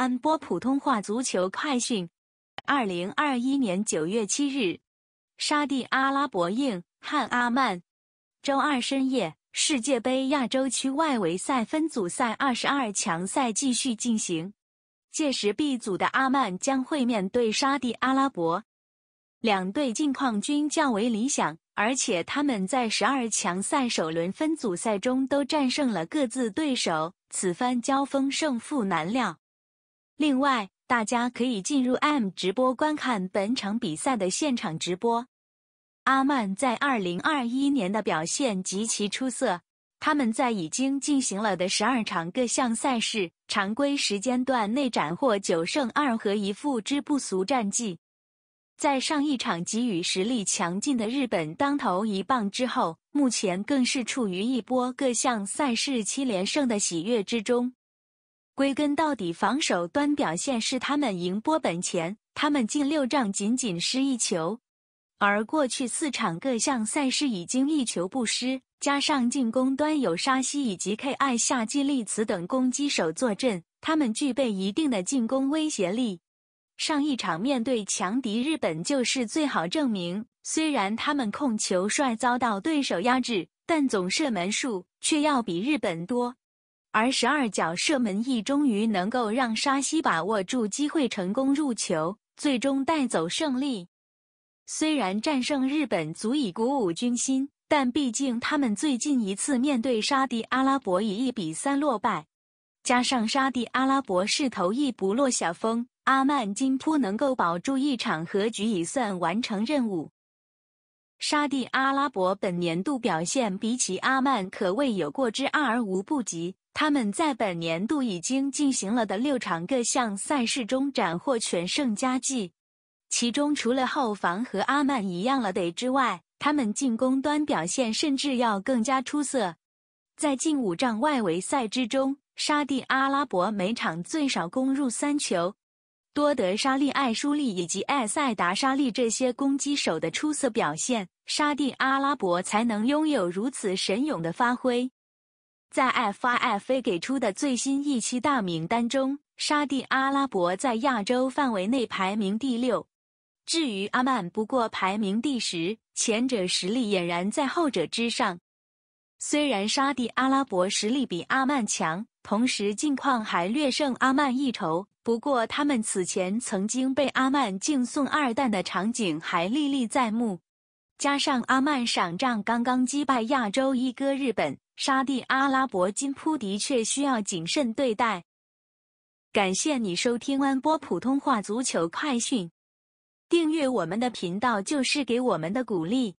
安播普通话足球快讯：二零二一年九月七日，沙地阿拉伯应汉阿曼。周二深夜，世界杯亚洲区外围赛分组赛二十二强赛继续进行。届时，B 组的阿曼将会面对沙地阿拉伯。两队近况均较为理想，而且他们在十二强赛首轮分组赛中都战胜了各自对手，此番交锋胜负难料。另外，大家可以进入 M 直播观看本场比赛的现场直播。阿曼在2021年的表现极其出色，他们在已经进行了的十二场各项赛事常规时间段内斩获九胜二和一负之不俗战绩。在上一场给予实力强劲的日本当头一棒之后，目前更是处于一波各项赛事七连胜的喜悦之中。归根到底，防守端表现是他们赢波本钱。他们近六仗仅仅失一球，而过去四场各项赛事已经一球不失。加上进攻端有沙西以及 KI 夏季利茨等攻击手坐镇，他们具备一定的进攻威胁力。上一场面对强敌日本就是最好证明。虽然他们控球率遭到对手压制，但总射门数却要比日本多。而十二脚射门亦终于能够让沙西把握住机会成功入球，最终带走胜利。虽然战胜日本足以鼓舞军心，但毕竟他们最近一次面对沙地阿拉伯以一比三落败，加上沙地阿拉伯势头亦不落下风，阿曼金扑能够保住一场和局已算完成任务。沙特阿拉伯本年度表现比起阿曼可谓有过之而无不及。他们在本年度已经进行了的六场各项赛事中斩获全胜佳绩，其中除了后防和阿曼一样了得之外，他们进攻端表现甚至要更加出色。在近五仗外围赛之中，沙地阿拉伯每场最少攻入三球。多德、沙利、艾舒利以及艾塞达、沙利这些攻击手的出色表现，沙地阿拉伯才能拥有如此神勇的发挥。在 FIFA 给出的最新一期大名单中，沙地阿拉伯在亚洲范围内排名第六，至于阿曼不过排名第十，前者实力俨然在后者之上。虽然沙地阿拉伯实力比阿曼强，同时境况还略胜阿曼一筹。不过，他们此前曾经被阿曼敬送二蛋的场景还历历在目，加上阿曼赏仗刚刚击败亚洲一哥日本，沙地阿拉伯金扑的确需要谨慎对待。感谢你收听安播普通话足球快讯，订阅我们的频道就是给我们的鼓励。